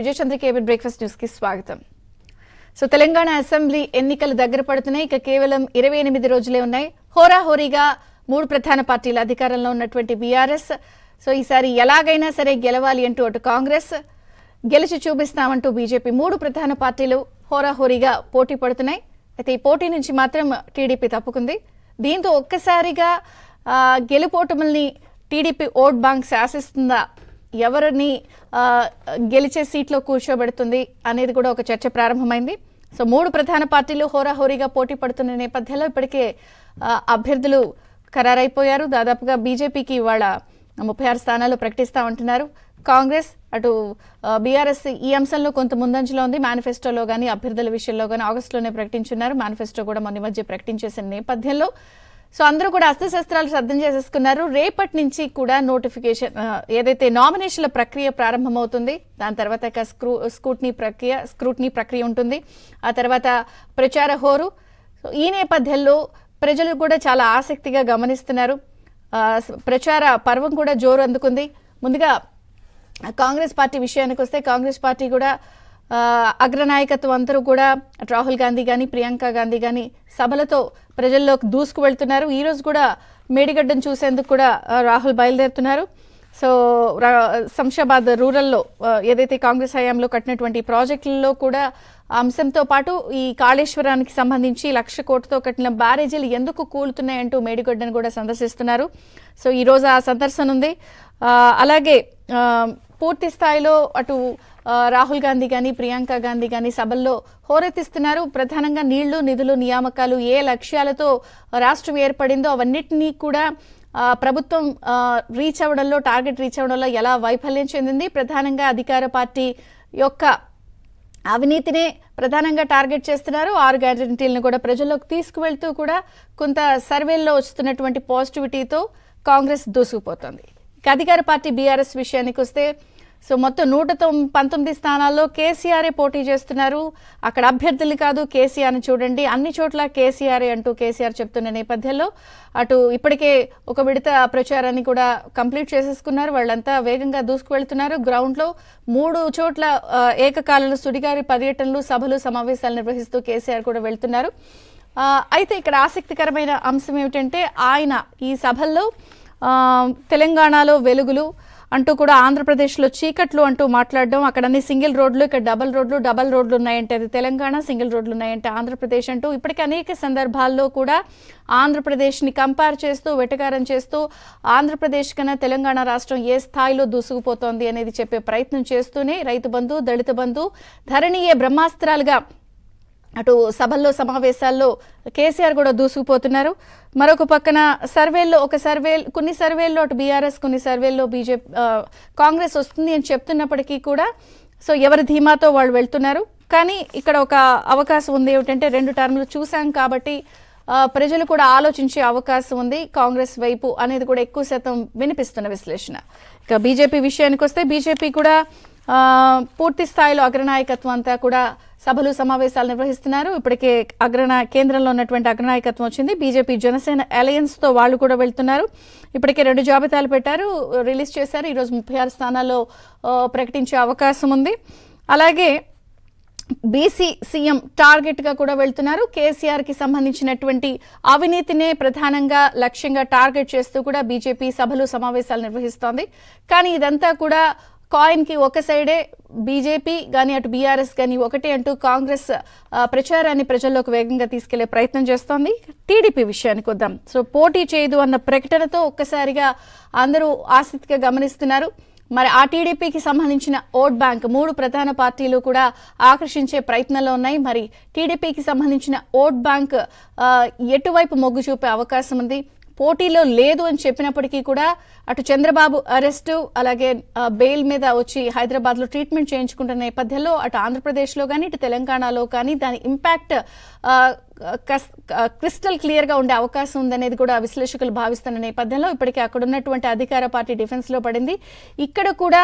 Vijayachandra cabin breakfast news కి స్వాగతం so Telangana assembly ఎన్నికలు దగ్గర పడుతున్నాయి ఇక కేవలం ఇరవై ఎనిమిది రోజులే ఉన్నాయి హోరాహోరీగా మూడు ప్రధాన పార్టీలు అధికారంలో ఉన్నటువంటి బీఆర్ఎస్ సో ఈసారి ఎలాగైనా సరే గెలవాలి అంటూ అటు కాంగ్రెస్ గెలిచి చూపిస్తామంటూ బీజేపీ మూడు ప్రధాన పార్టీలు హోరాహోరీగా పోటీ పడుతున్నాయి అయితే ఈ పోటీ నుంచి మాత్రం టీడీపీ తప్పుకుంది దీంతో ఒక్కసారిగా గెలుపోటముల్ని టీడీపీ ఓట్ బ్యాంక్ శాసిస్తుందా ఎవరిని గెలిచే సీట్లో కూర్చోబెడుతుంది అనేది కూడా ఒక చర్చ ప్రారంభమైంది సో మూడు ప్రధాన పార్టీలు హోరాహోరీగా పోటీ పడుతున్న నేపథ్యంలో ఇప్పటికే అభ్యర్థులు ఖరారైపోయారు దాదాపుగా బీజేపీకి ఇవాళ ముప్పై ఆరు స్థానాలు ఉంటున్నారు కాంగ్రెస్ అటు బీఆర్ఎస్ ఈ అంశంలో కొంత ముందంజలో ఉంది మేనిఫెస్టోలో కానీ అభ్యర్థుల విషయంలో కానీ ఆగస్టులోనే ప్రకటించున్నారు మేనిఫెస్టో కూడా మొన్న మధ్య ప్రకటించేసిన నేపథ్యంలో సో అందరూ కూడా అస్త్రశస్త్రాలు సిద్ధం చేసేసుకున్నారు రేపటి నుంచి కూడా నోటిఫికేషన్ ఏదైతే నామినేషన్ల ప్రక్రియ ప్రారంభమవుతుంది దాని తర్వాత స్క్రూ స్క్రూట్నీ ప్రక్రియ స్క్రూట్నీ ప్రక్రియ ఉంటుంది ఆ తర్వాత ప్రచార హోరు ఈ నేపథ్యంలో ప్రజలు కూడా చాలా ఆసక్తిగా గమనిస్తున్నారు ప్రచార పర్వం కూడా జోరు అందుకుంది ముందుగా కాంగ్రెస్ పార్టీ విషయానికి వస్తే కాంగ్రెస్ పార్టీ కూడా అగ్రనాయకత్వం అందరూ కూడా రాహుల్ గాంధీ కానీ ప్రియాంక గాంధీ కానీ సభలతో ప్రజల్లోకి దూసుకు వెళ్తున్నారు ఈరోజు కూడా మేడిగడ్డను చూసేందుకు కూడా రాహుల్ బయలుదేరుతున్నారు సో శంషాబాద్ రూరల్లో ఏదైతే కాంగ్రెస్ హయాంలో కట్టినటువంటి ప్రాజెక్టులలో కూడా అంశంతో పాటు ఈ కాళేశ్వరానికి సంబంధించి లక్ష కోట్లతో కట్టిన బ్యారేజీలు ఎందుకు కూలుతున్నాయంటూ మేడిగడ్డను కూడా సందర్శిస్తున్నారు సో ఈరోజు ఆ సందర్శన ఉంది అలాగే పూర్తి స్థాయిలో అటు రాహుల్ గాంధీ కానీ ప్రియాంక గాంధీ కానీ సభల్లో హోరెత్తిస్తున్నారు ప్రధానంగా నీళ్లు నిధులు నియామకాలు ఏ లక్ష్యాలతో రాష్ట్రం ఏర్పడిందో అవన్నిటినీ కూడా ప్రభుత్వం రీచ్ అవ్వడంలో టార్గెట్ రీచ్ అవ్వడంలో ఎలా వైఫల్యం చెందింది ప్రధానంగా అధికార పార్టీ యొక్క అవినీతినే ప్రధానంగా టార్గెట్ చేస్తున్నారు ఆరు గ్యారంటీలను కూడా ప్రజల్లోకి తీసుకువెళ్తూ కూడా కొంత సర్వేల్లో వస్తున్నటువంటి పాజిటివిటీతో కాంగ్రెస్ దూసుకుపోతుంది అధికార పార్టీ బీఆర్ఎస్ విషయానికి వస్తే సో మొత్తం నూట పంతొమ్మిది స్థానాల్లో కేసీఆర్ఏ పోటీ చేస్తున్నారు అక్కడ అభ్యర్థులు కాదు కేసీఆర్ని చూడండి అన్ని చోట్ల కేసీఆర్ఏ అంటూ కేసీఆర్ చెప్తున్న నేపథ్యంలో అటు ఇప్పటికే ఒక విడత ప్రచారాన్ని కూడా కంప్లీట్ చేసేసుకున్నారు వాళ్ళంతా వేగంగా దూసుకువెళ్తున్నారు గ్రౌండ్లో మూడు చోట్ల ఏకకాలంలో సుడిగారి పర్యటనలు సభలు సమావేశాలు నిర్వహిస్తూ కేసీఆర్ కూడా వెళ్తున్నారు అయితే ఇక్కడ ఆసక్తికరమైన అంశం ఏమిటంటే ఆయన ఈ సభల్లో తెలంగాణలో వెలుగులు అంటూ కూడా ఆంధ్రప్రదేశ్లో చీకట్లు అంటూ మాట్లాడడం అక్కడ అన్ని సింగిల్ రోడ్లు ఇక్కడ డబల్ రోడ్లు డబల్ రోడ్లు ఉన్నాయంటే అది తెలంగాణ సింగిల్ రోడ్లు ఉన్నాయంటే ఆంధ్రప్రదేశ్ అంటూ ఇప్పటికీ అనేక సందర్భాల్లో కూడా ఆంధ్రప్రదేశ్ని కంపేర్ చేస్తూ వెటకారం చేస్తూ ఆంధ్రప్రదేశ్ కన్నా తెలంగాణ రాష్ట్రం ఏ స్థాయిలో దూసుకుపోతోంది అనేది చెప్పే ప్రయత్నం చేస్తూనే రైతు బంధు దళిత బంధు ధరణీయ బ్రహ్మాస్త్రాలుగా అటు సభల్లో సమావేశాల్లో కేసీఆర్ కూడా దూసుకుపోతున్నారు మరొక పక్కన సర్వేల్లో ఒక సర్వే కొన్ని సర్వేల్లో అటు బీఆర్ఎస్ కొన్ని సర్వేల్లో బీజేపీ కాంగ్రెస్ వస్తుంది అని చెప్తున్నప్పటికీ కూడా సో ఎవరి ధీమాతో వాళ్ళు వెళ్తున్నారు కానీ ఇక్కడ ఒక అవకాశం ఉంది ఏమిటంటే రెండు టర్మ్లు చూసాం కాబట్టి ప్రజలు కూడా ఆలోచించే అవకాశం ఉంది కాంగ్రెస్ వైపు అనేది కూడా ఎక్కువ శాతం వినిపిస్తున్న విశ్లేషణ ఇక బీజేపీ విషయానికి వస్తే బీజేపీ కూడా పూర్తి స్థాయిలో అగ్రనాయకత్వం అంతా కూడా సభలు సమావేశాలు నిర్వహిస్తున్నారు ఇప్పటికే అగ్రనా కేంద్రంలో ఉన్నటువంటి అగ్రనాయకత్వం వచ్చింది బీజేపీ జనసేన అలయన్స్తో వాళ్ళు కూడా వెళ్తున్నారు ఇప్పటికే రెండు జాబితాలు పెట్టారు రిలీజ్ చేశారు ఈరోజు ముప్పై ఆరు స్థానాల్లో ప్రకటించే అవకాశం ఉంది అలాగే బీసీ సీఎం టార్గెట్గా కూడా వెళ్తున్నారు కేసీఆర్కి సంబంధించినటువంటి అవినీతినే ప్రధానంగా లక్ష్యంగా టార్గెట్ చేస్తూ కూడా బీజేపీ సభలు సమావేశాలు నిర్వహిస్తోంది కానీ ఇదంతా కూడా కాయిన్కి ఒక సైడే బీజేపీ కానీ అటు బీఆర్ఎస్ కానీ ఒకటి అంటూ కాంగ్రెస్ ప్రచారాన్ని ప్రజల్లోకి వేగంగా తీసుకెళ్లే ప్రయత్నం చేస్తోంది టీడీపీ విషయానికి వద్దాం సో పోటీ చేయదు అన్న ప్రకటనతో ఒక్కసారిగా అందరూ ఆసక్తిగా గమనిస్తున్నారు మరి ఆ టీడీపీకి సంబంధించిన ఓట్ బ్యాంక్ మూడు ప్రధాన పార్టీలు కూడా ఆకర్షించే ప్రయత్నంలో ఉన్నాయి మరి టీడీపీకి సంబంధించిన ఓట్ బ్యాంక్ ఎటువైపు మొగ్గు చూపే అవకాశం ఉంది పోటీలో లేదు అని చెప్పినప్పటికీ కూడా అటు చంద్రబాబు అరెస్టు అలాగే బెయిల్ మీద వచ్చి హైదరాబాద్లో ట్రీట్మెంట్ చేయించుకుంటున్న నేపథ్యంలో అటు ఆంధ్రప్రదేశ్లో కానీ ఇటు తెలంగాణలో కానీ దాని ఇంపాక్ట్ క్రిస్టల్ క్లియర్గా ఉండే అవకాశం ఉందనేది కూడా విశ్లేషకులు భావిస్తున్న నేపథ్యంలో ఇప్పటికే అక్కడ ఉన్నటువంటి అధికార పార్టీ డిఫెన్స్లో పడింది ఇక్కడ కూడా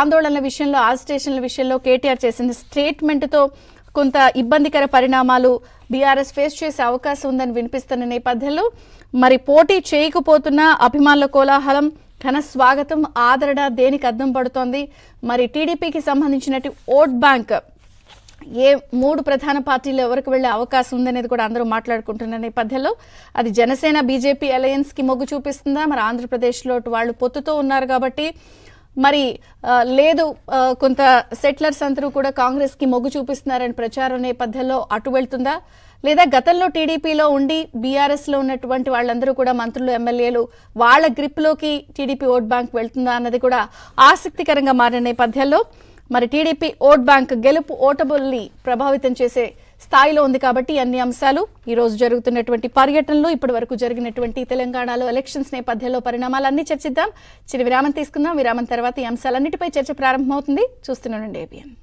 ఆందోళనల విషయంలో ఆజిటేషన్ల విషయంలో కేటీఆర్ చేసిన స్టేట్మెంట్తో కొంత ఇబ్బందికర పరిణామాలు బీఆర్ఎస్ ఫేస్ చేసే అవకాశం ఉందని వినిపిస్తున్న నేపథ్యంలో మరి పోటీ చేయకపోతున్నా అభిమానుల కోలాహలం ఘన స్వాగతం ఆదరణ దేనికి అద్దం పడుతోంది మరి టీడీపీకి సంబంధించిన ఓట్ బ్యాంక్ ఏ మూడు ప్రధాన పార్టీలు ఎవరికి వెళ్లే అవకాశం ఉందనేది కూడా అందరూ మాట్లాడుకుంటున్న నేపథ్యంలో అది జనసేన బీజేపీ అలయన్స్కి మొగ్గు చూపిస్తుందా మరి ఆంధ్రప్రదేశ్లో వాళ్ళు పొత్తుతో ఉన్నారు కాబట్టి మరి లేదు కొంత సెటిలర్స్ అందరూ కూడా కాంగ్రెస్ కి మొగ్గు చూపిస్తున్నారని ప్రచారం నేపథ్యంలో అటు వెళ్తుందా లేదా గతంలో టీడీపీలో ఉండి బీఆర్ఎస్ లో ఉన్నటువంటి వాళ్ళందరూ కూడా మంత్రులు ఎమ్మెల్యేలు వాళ్ళ గ్రిప్ లోకి టీడీపీ ఓట్ బ్యాంక్ వెళ్తుందా అన్నది కూడా ఆసక్తికరంగా మారిన నేపథ్యంలో మరి టీడీపీ ఓట్ బ్యాంక్ గెలుపు ఓటబుల్ని ప్రభావితం చేసే స్థాయిలో ఉంది కాబట్టి అన్ని అంశాలు ఈ రోజు జరుగుతున్నటువంటి పర్యటనలు ఇప్పటి వరకు జరిగినటువంటి తెలంగాణలో ఎలక్షన్స్ నేపథ్యంలో పరిణామాలన్నీ చర్చిద్దాం చిరు విరామం తీసుకుందాం విరామం తర్వాత ఈ అంశాలన్నిటిపై చర్చ ప్రారంభమవుతుంది చూస్తున్నాను ఏబిఎన్